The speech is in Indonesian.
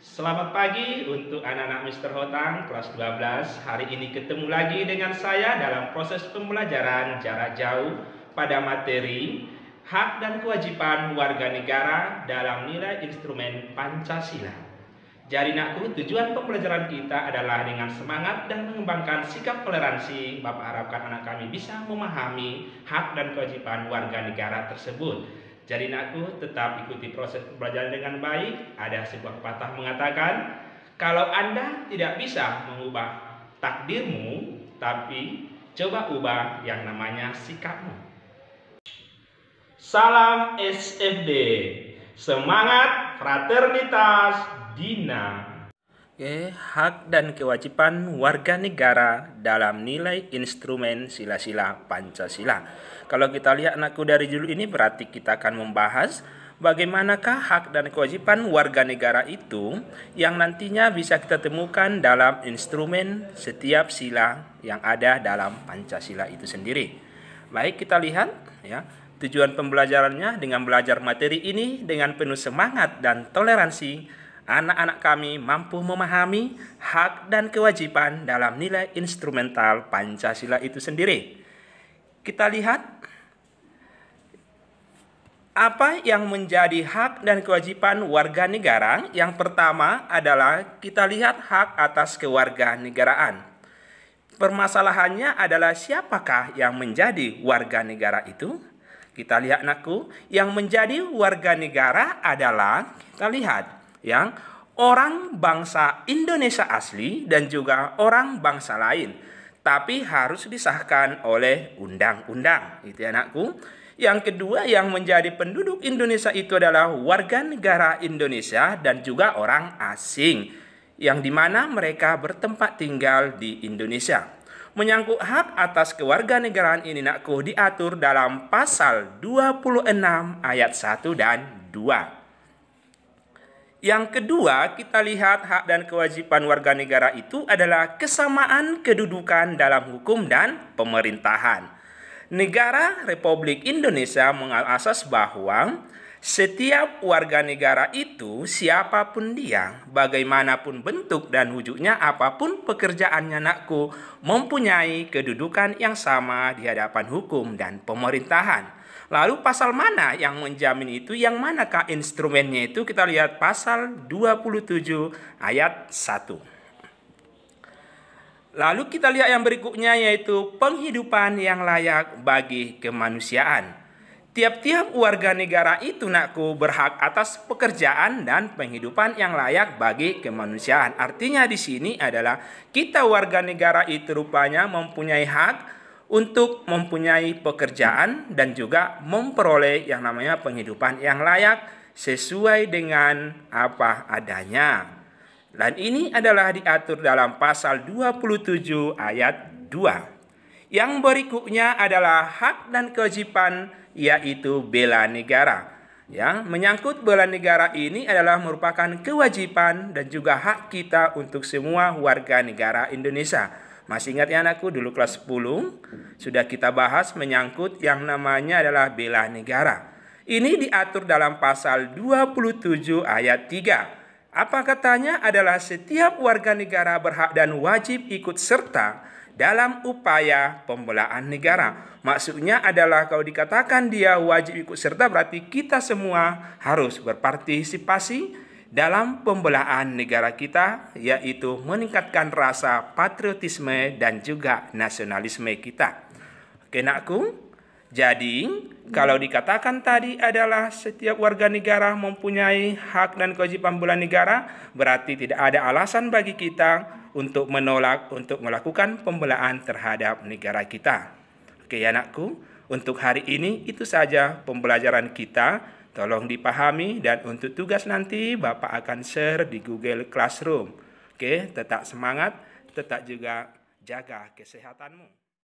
Selamat pagi untuk anak-anak Mister Hotang kelas 12. Hari ini ketemu lagi dengan saya dalam proses pembelajaran jarak jauh pada materi hak dan kewajiban warga negara dalam nilai instrumen Pancasila. Jadi naku tujuan pembelajaran kita adalah dengan semangat dan mengembangkan sikap toleransi. Bapak harapkan anak kami bisa memahami hak dan kewajiban warga negara tersebut jadi aku tetap ikuti proses pembelajaran dengan baik. Ada sebuah patah mengatakan, kalau Anda tidak bisa mengubah takdirmu, tapi coba ubah yang namanya sikapmu. Salam SFD, semangat fraternitas Dina Oke, hak dan kewajiban warga negara dalam nilai instrumen sila-sila Pancasila. Kalau kita lihat anakku dari judul ini berarti kita akan membahas bagaimanakah hak dan kewajiban warga negara itu yang nantinya bisa kita temukan dalam instrumen setiap sila yang ada dalam Pancasila itu sendiri. Baik, kita lihat ya. Tujuan pembelajarannya dengan belajar materi ini dengan penuh semangat dan toleransi anak-anak kami mampu memahami hak dan kewajiban dalam nilai instrumental Pancasila itu sendiri. Kita lihat apa yang menjadi hak dan kewajiban warga negara? Yang pertama adalah kita lihat hak atas kewarganegaraan. Permasalahannya adalah siapakah yang menjadi warga negara itu? Kita lihat anakku, yang menjadi warga negara adalah kita lihat yang orang bangsa Indonesia asli dan juga orang bangsa lain, tapi harus disahkan oleh undang-undang. Itu ya, anakku. Yang kedua yang menjadi penduduk Indonesia itu adalah warga negara Indonesia dan juga orang asing yang mana mereka bertempat tinggal di Indonesia. Menyangkut hak atas kewarganegaraan ini nakku diatur dalam pasal 26 ayat 1 dan 2. Yang kedua, kita lihat hak dan kewajiban warga negara itu adalah kesamaan kedudukan dalam hukum dan pemerintahan. Negara Republik Indonesia mengasas bahwa setiap warga negara itu, siapapun dia, bagaimanapun bentuk dan wujudnya, apapun pekerjaannya, nakku mempunyai kedudukan yang sama di hadapan hukum dan pemerintahan. Lalu pasal mana yang menjamin itu? Yang manakah instrumennya itu? Kita lihat pasal 27 ayat 1. Lalu kita lihat yang berikutnya yaitu penghidupan yang layak bagi kemanusiaan. Tiap-tiap warga negara itu nakku berhak atas pekerjaan dan penghidupan yang layak bagi kemanusiaan. Artinya di sini adalah kita warga negara itu rupanya mempunyai hak untuk mempunyai pekerjaan dan juga memperoleh yang namanya penghidupan yang layak sesuai dengan apa adanya. Dan ini adalah diatur dalam pasal 27 ayat 2. Yang berikutnya adalah hak dan kewajiban yaitu bela negara. Ya, menyangkut bela negara ini adalah merupakan kewajiban dan juga hak kita untuk semua warga negara Indonesia. Masih ingat ya anakku dulu kelas 10 sudah kita bahas menyangkut yang namanya adalah bela negara. Ini diatur dalam pasal 27 ayat 3. Apa katanya adalah setiap warga negara berhak dan wajib ikut serta dalam upaya pembelaan negara. Maksudnya adalah kalau dikatakan dia wajib ikut serta berarti kita semua harus berpartisipasi dalam pembelaan negara kita yaitu meningkatkan rasa patriotisme dan juga nasionalisme kita. Kenakku? Jadi, kalau dikatakan tadi adalah setiap warga negara mempunyai hak dan kewajiban bulan negara, berarti tidak ada alasan bagi kita untuk menolak untuk melakukan pembelaan terhadap negara kita. Oke ya, anakku, untuk hari ini itu saja pembelajaran kita. Tolong dipahami dan untuk tugas nanti Bapak akan share di Google Classroom. Oke, tetap semangat, tetap juga jaga kesehatanmu.